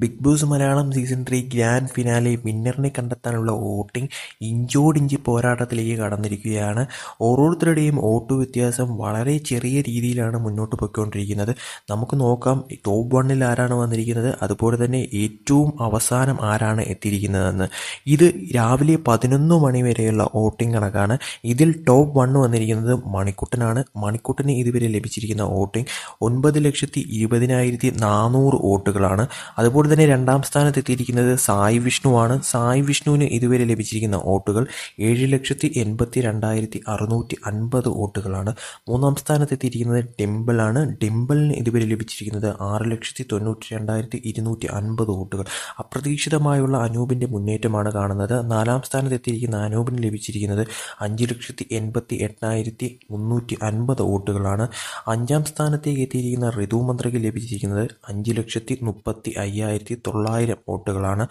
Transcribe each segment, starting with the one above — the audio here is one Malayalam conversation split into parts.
big boss Malayalam season three grand finale വിന്നറിനെ കണ്ടെത്താനുള്ള വോട്ടിംഗ് ഇഞ്ചോടിഞ്ചി പോരാട്ടത്തിലേക്ക് കടന്നിരിക്കുകയാണ് ഓരോരുത്തരുടെയും വോട്ട് വ്യത്യാസം വളരെ ചെറിയ രീതിയിലാണ് മുന്നോട്ട് പോയിക്കൊണ്ടിരിക്കുന്നത് നമുക്ക് നോക്കാം ടോപ്പ് വണ്ണിൽ ആരാണ് വന്നിരിക്കുന്നത് അതുപോലെ തന്നെ ഏറ്റവും അവസാനം ആരാണ് എത്തിയിരിക്കുന്നതെന്ന് ഇത് രാവിലെ പതിനൊന്ന് മണി വരെയുള്ള വോട്ടിംഗ് കണക്കാണ് ഇതിൽ ടോപ്പ് വണ്ണ് വന്നിരിക്കുന്നത് മണിക്കുട്ടനാണ് മണിക്കുട്ടന് ഇതുവരെ ലഭിച്ചിരിക്കുന്ന വോട്ടിംഗ് ഒൻപത് ലക്ഷത്തി ഇരുപതിനായിരത്തി നാനൂറ് വോട്ടുകളാണ് അതുപോലെ അതുപോലെ തന്നെ രണ്ടാം സ്ഥാനത്തെത്തിയിരിക്കുന്നത് സായി വിഷ്ണുവാണ് സായി വിഷ്ണുവിന് ഇതുവരെ ലഭിച്ചിരിക്കുന്ന വോട്ടുകൾ ഏഴ് ലക്ഷത്തി എൺപത്തി രണ്ടായിരത്തി അറുന്നൂറ്റി അൻപത് വോട്ടുകളാണ് മൂന്നാം സ്ഥാനത്തെത്തിയിരിക്കുന്നത് ഡിംബിളാണ് ഡിംബിളിന് ഇതുവരെ ലഭിച്ചിരിക്കുന്നത് ആറ് ലക്ഷത്തി തൊണ്ണൂറ്റി രണ്ടായിരത്തി ഇരുന്നൂറ്റി അൻപത് വോട്ടുകൾ അപ്രതീക്ഷിതമായുള്ള അനൂപിൻ്റെ മുന്നേറ്റമാണ് കാണുന്നത് നാലാം സ്ഥാനത്തെത്തിയിരിക്കുന്ന അനൂപിന് ലഭിച്ചിരിക്കുന്നത് അഞ്ച് ലക്ഷത്തി എൺപത്തി എട്ടായിരത്തി മുന്നൂറ്റി അൻപത് വോട്ടുകളാണ് അഞ്ചാം സ്ഥാനത്തേക്ക് എത്തിയിരിക്കുന്ന ഋതു മന്ത്രിക്ക് ലഭിച്ചിരിക്കുന്നത് അഞ്ച് ലക്ഷത്തി മുപ്പത്തി അയ്യായിരത്തി അയ്യായിരത്തി തൊള്ളായിരം വോട്ടുകളാണ്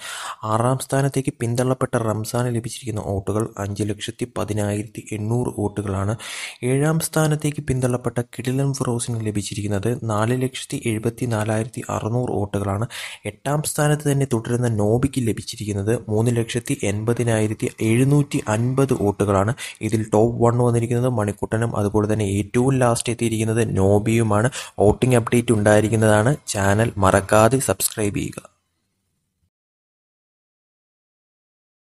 ആറാം സ്ഥാനത്തേക്ക് പിന്തള്ളപ്പെട്ട റംസാന് ലഭിച്ചിരിക്കുന്ന വോട്ടുകൾ അഞ്ച് ലക്ഷത്തി പതിനായിരത്തി എണ്ണൂറ് വോട്ടുകളാണ് ഏഴാം സ്ഥാനത്തേക്ക് പിന്തള്ളപ്പെട്ട കിടിലൻ ഫിറോസിന് ലഭിച്ചിരിക്കുന്നത് നാല് ലക്ഷത്തി എഴുപത്തി നാലായിരത്തി അറുന്നൂറ് വോട്ടുകളാണ് എട്ടാം സ്ഥാനത്ത് തന്നെ തുടരുന്ന നോബിക്ക് ലഭിച്ചിരിക്കുന്നത് മൂന്ന് ലക്ഷത്തി എൺപതിനായിരത്തി എഴുന്നൂറ്റി അൻപത് വോട്ടുകളാണ് ഇതിൽ ടോപ്പ് വൺ വന്നിരിക്കുന്നത് മണിക്കുട്ടനും അതുപോലെ തന്നെ ഏറ്റവും ലാസ്റ്റ് എത്തിയിരിക്കുന്നത് നോബിയുമാണ് വോട്ടിംഗ് അപ്ഡേറ്റ് ഉണ്ടായിരിക്കുന്നതാണ് ചാനൽ മറക്കാതെ സബ്സ്ക്രൈബ് 一个